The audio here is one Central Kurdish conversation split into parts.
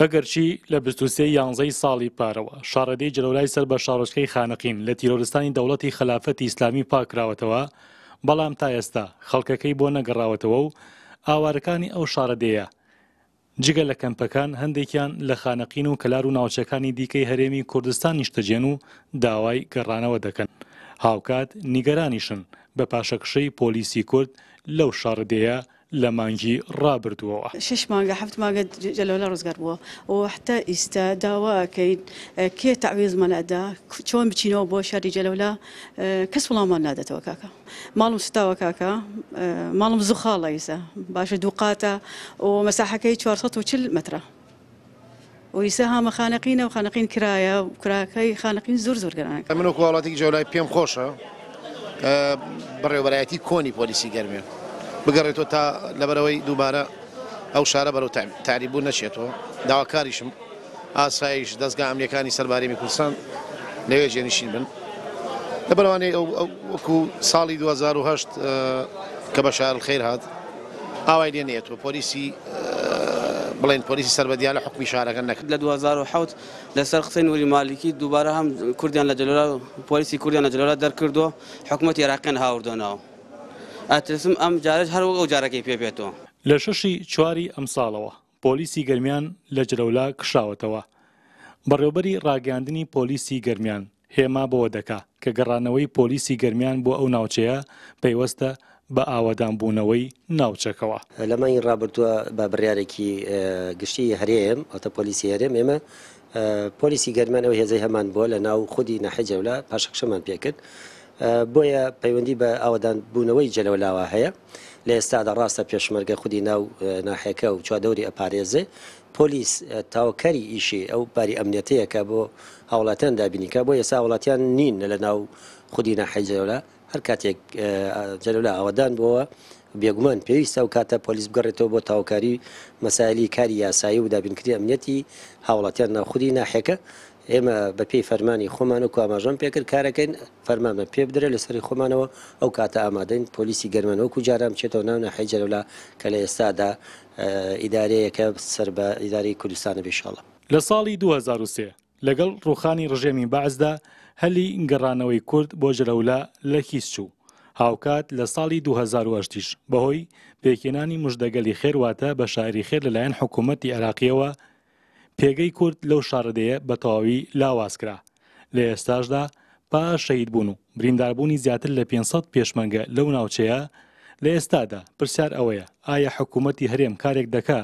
ئەگەرچی لە 23 یانزەی ساڵی پارەوە شارەدەی جلولای سەر بە شارۆچکەی خانەقین لە تیرۆرستانی دەوڵەتی خلافەتی ئیسلامی پاکراوەتەوە بەڵام تا ئێستا خەڵکەکەی بۆ نەگەڕاوەتەوە و ئاوارەکانی ئەو شارەدەیە جگە لە کەمپەکان هەندێکیان لە خانەقین و کەلار و ناوچەکانی دیکەی هەرێمی کوردستان نیشتەجێن و داوای گەڕانەوە دەکەن هاوکات نیگەرانیشن بە پاشەکشەی پۆلیسی کورد لەو شارەدەیە لە مانگی ڕابردووەوە شش مانگە هەفت ماگە جەلەوە ڕزگار بووە و حتا ئیستا داواکەین کێ تاویزمەلادا چۆن بچینەوە بۆ شاری جەلەولا کەس وڵامان نادەتەوە کاکە ماڵم ستاوە کاکە ماڵم زوخاڵە ئیسا باشە دووقاتە و مەساحەکەی 440 مترە ویسە هامە خانەقینە و خانەقین کرایە و کراکەی خانەقین زۆر زۆر گەرانەکە من و کوڵاتی جەولای پێم خۆشە بڕێوبەتی کۆنی پۆلیسی گەرمێن. بگەڕێتەوە تا لەبەرەوەی دووبارە ئەو شارە بەرەو تاریبوو نەچێتەوە داواکاریشم ئاسایش دەستگا ئەمریکانی سەربارەمی کوردستان لەوێ جێنشین بن لەبەروانەی وەکو ساڵی 2010 کە بە شار خیر هاات ئاوای لێ نێتەوە پۆلیسی بڵێن پۆلیسی سربەدیان لە حکمی شارەکە نەکرد لە 2010 لەسەر قسەی نوری مالیکی دووبارە هەم کوردیان لە جلۆرا پۆلیسی کوردیان لە جلۆرا دەرکردووە حکوومەت عێراقیان هاوردۆنەوە ئەترسم ئەم جارش هەروەک ئەو جارەکەی پێ بێتەوە لە شەشی چواری ئەم ساڵەوە پۆلیسی گەرمیان لە جرەولا کشاوەتەوە بەڕێوبەری ڕاگەاندنی پۆلیسی گەرمیان هێما بەوە دەکا کە گەڕانەوەی پۆلیسی گەرمیان بۆ ئەو ناوچەیە پەیوەستە بە ئاوادانبوونەوەی ناوچەکەەوە لەمانی ڕابردووە بە بڕارێکی گشتی هەرێم ئۆتە پۆلیسی هەرێم ئێمە پۆلیسی گەرمانەوە هێزەی هەمان بۆ لە ناو خودی نەحەجەولا پاشەخشەمان پێکرد بۆیە پەیوەندی بە ئاوادان بوونەوەی جەلەوەلاوە هەیە لە ئێستادا ڕاستە پێشمەرگە خودی ناو ناحەکە و چوادەوری ئەپارێزێ پۆلیس تاوکەری ئیشی ئەو باری ئەمنیەتەیەکە بۆ هاوڵاتیان دابینیکە بۆ ئێستا وڵاتیان نین لە ناو خودی ناحەی جەلەوەلا هەر کاتێک جەلولا ئەوەدان بۆەوە بێگومان پێویستە و کاتە پۆلیس بگەڕێتەوە بۆ تاوکاری مەسایلی کاری یاسایی و دابینکردی ئەمنیەتی هاوڵاتیان ناخودی ناحێکە ئێمە بە پێی فەرمانی خۆمان و کواماژۆم پێکرد کارەکەین فەرمانمە پێ بدرێت لەسری خۆمانەوە ئەو کاتە ئامادەین پۆلیسی گەرمەوەکو جارام چێتەوە ناو نەحیجەرەوەلا کە لە ئێستادا ئیدارەیەەکە سەر بە ئیداری کوردستانە بێشاڵە لە ساڵی 2023 لەگەڵ ڕوخانی ڕژێمی بەعزدا هەلی گەڕانەوەی کورد بۆ ژرەولا لە خیسچوو هاوکات لە ساڵی 2010ش بەهۆی پێکێنانی مژدەگەلی خێرواتە بە شاعری خێر لەلایەن حکوومەتتی عراقیەوە پێگەی کورد لەو شارەدەیە بە تەواوی لاوازکرا لە ئێستاشدا پا شەید بوون و برینداربوونی زیاتر لە 500 پێشمەنگە لەو ناوچەیە لە ئێستادا پرسیار ئەوەیە ئایا حکوومەتتی هەرێم کارێک دەکا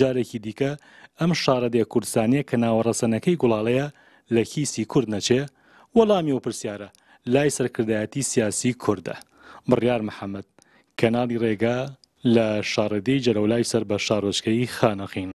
جارێکی دیکە ئەم شارەدەیە کوردستانیە کە ناوەڕەسەنەکەی گوڵاڵەیە لە کیسی کورد نەچێ وەڵامی و پرسیارە لای سەرکردایەتی سیاسی کووردە بڕیار محەممەد کەناڵی ڕێگا لە شارەدەی جەرەولای سەر بە شارۆچکەی خانەخین